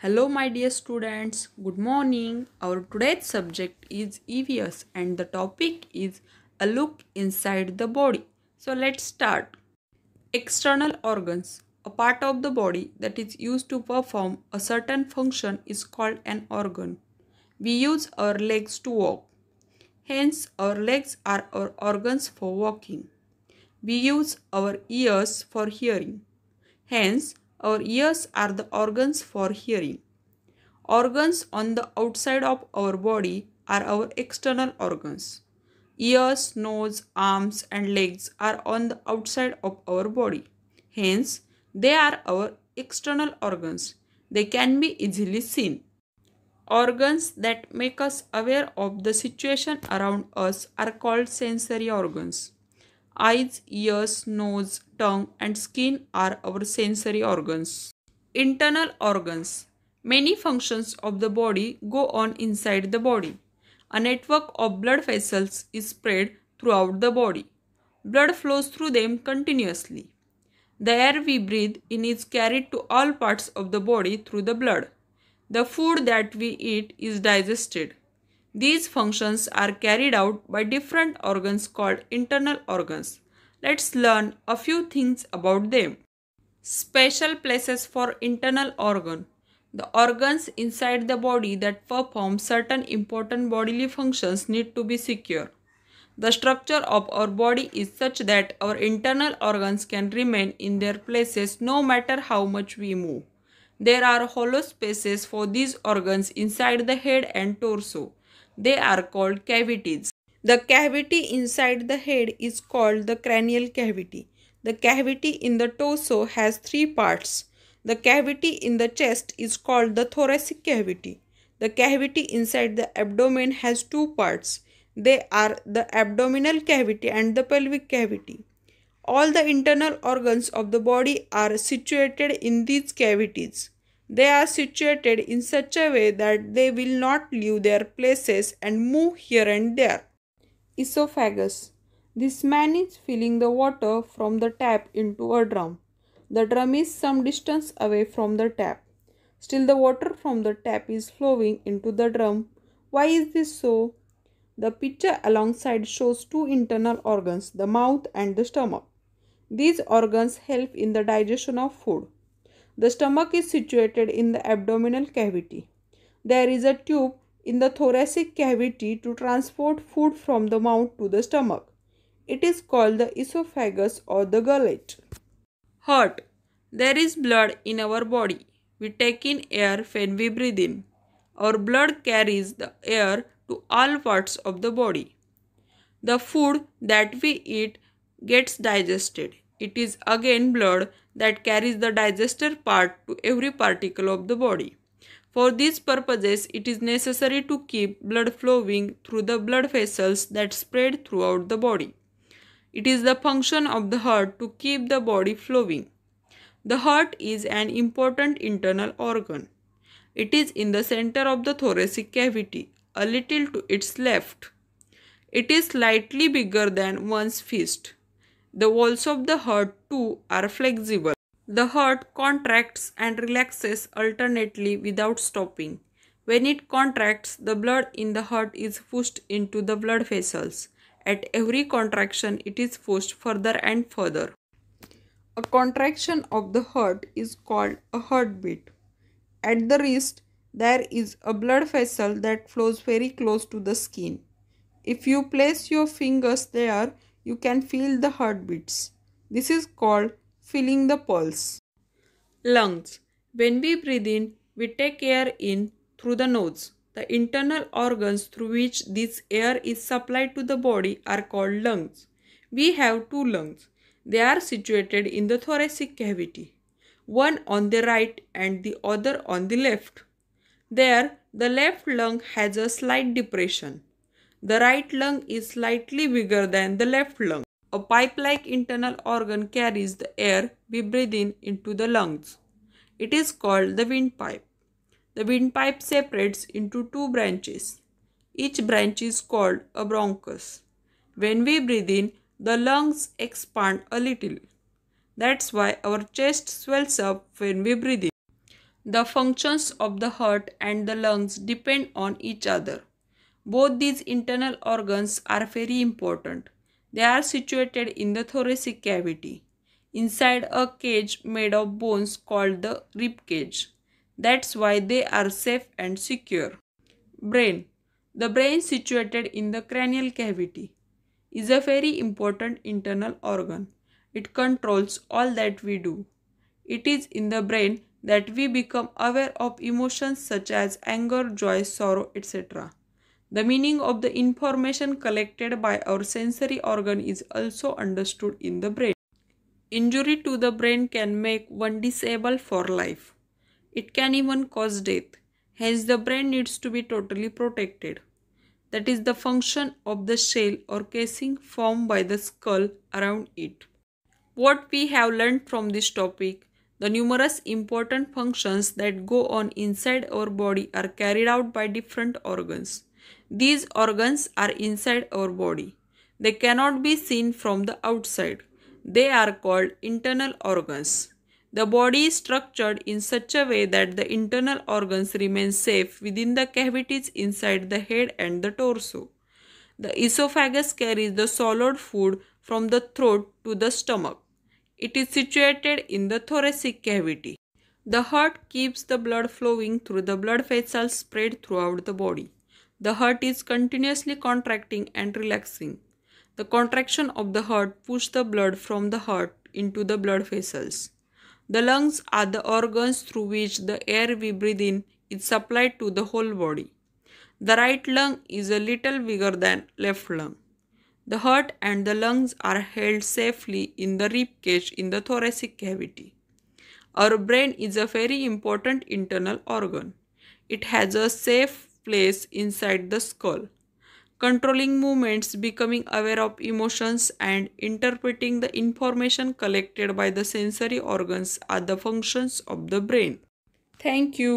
Hello my dear students, good morning. Our today's subject is EVS and the topic is a look inside the body. So let's start. External organs. A part of the body that is used to perform a certain function is called an organ. We use our legs to walk. Hence our legs are our organs for walking. We use our ears for hearing. Hence our ears are the organs for hearing. Organs on the outside of our body are our external organs. Ears, nose, arms, and legs are on the outside of our body. Hence, they are our external organs. They can be easily seen. Organs that make us aware of the situation around us are called sensory organs. Eyes, ears, nose, tongue, and skin are our sensory organs. Internal organs. Many functions of the body go on inside the body. A network of blood vessels is spread throughout the body. Blood flows through them continuously. The air we breathe in is carried to all parts of the body through the blood. The food that we eat is digested. These functions are carried out by different organs called internal organs. Let's learn a few things about them. Special places for internal organ. The organs inside the body that perform certain important bodily functions need to be secure. The structure of our body is such that our internal organs can remain in their places no matter how much we move. There are hollow spaces for these organs inside the head and torso. They are called cavities. The cavity inside the head is called the cranial cavity. The cavity in the torso has three parts. The cavity in the chest is called the thoracic cavity. The cavity inside the abdomen has two parts. They are the abdominal cavity and the pelvic cavity. All the internal organs of the body are situated in these cavities. They are situated in such a way that they will not leave their places and move here and there. Esophagus. This man is filling the water from the tap into a drum. The drum is some distance away from the tap. Still, the water from the tap is flowing into the drum. Why is this so? The picture alongside shows two internal organs, the mouth and the stomach. These organs help in the digestion of food. The stomach is situated in the abdominal cavity. There is a tube in the thoracic cavity to transport food from the mouth to the stomach. It is called the esophagus or the gullet. Heart. There is blood in our body. We take in air when we breathe in. Our blood carries the air to all parts of the body. The food that we eat gets digested it is again blood that carries the digester part to every particle of the body. For these purposes, it is necessary to keep blood flowing through the blood vessels that spread throughout the body. It is the function of the heart to keep the body flowing. The heart is an important internal organ. It is in the center of the thoracic cavity, a little to its left. It is slightly bigger than one's fist. The walls of the heart, too, are flexible. The heart contracts and relaxes alternately without stopping. When it contracts, the blood in the heart is pushed into the blood vessels. At every contraction, it is pushed further and further. A contraction of the heart is called a heartbeat. At the wrist, there is a blood vessel that flows very close to the skin. If you place your fingers there, you can feel the heartbeats. This is called feeling the pulse. Lungs. When we breathe in, we take air in through the nose. The internal organs through which this air is supplied to the body are called lungs. We have two lungs. They are situated in the thoracic cavity, one on the right and the other on the left. There, the left lung has a slight depression. The right lung is slightly bigger than the left lung. A pipe-like internal organ carries the air we breathe in into the lungs. It is called the windpipe. The windpipe separates into two branches. Each branch is called a bronchus. When we breathe in, the lungs expand a little. That's why our chest swells up when we breathe in. The functions of the heart and the lungs depend on each other. Both these internal organs are very important. They are situated in the thoracic cavity, inside a cage made of bones called the rib cage. That's why they are safe and secure. Brain The brain situated in the cranial cavity is a very important internal organ. It controls all that we do. It is in the brain that we become aware of emotions such as anger, joy, sorrow, etc. The meaning of the information collected by our sensory organ is also understood in the brain. Injury to the brain can make one disabled for life. It can even cause death. Hence, the brain needs to be totally protected. That is the function of the shell or casing formed by the skull around it. What we have learned from this topic the numerous important functions that go on inside our body are carried out by different organs. These organs are inside our body. They cannot be seen from the outside. They are called internal organs. The body is structured in such a way that the internal organs remain safe within the cavities inside the head and the torso. The esophagus carries the solid food from the throat to the stomach. It is situated in the thoracic cavity. The heart keeps the blood flowing through the blood vessels spread throughout the body. The heart is continuously contracting and relaxing. The contraction of the heart pushes the blood from the heart into the blood vessels. The lungs are the organs through which the air we breathe in is supplied to the whole body. The right lung is a little bigger than left lung. The heart and the lungs are held safely in the rib cage in the thoracic cavity. Our brain is a very important internal organ. It has a safe place inside the skull. Controlling movements, becoming aware of emotions, and interpreting the information collected by the sensory organs are the functions of the brain. Thank you.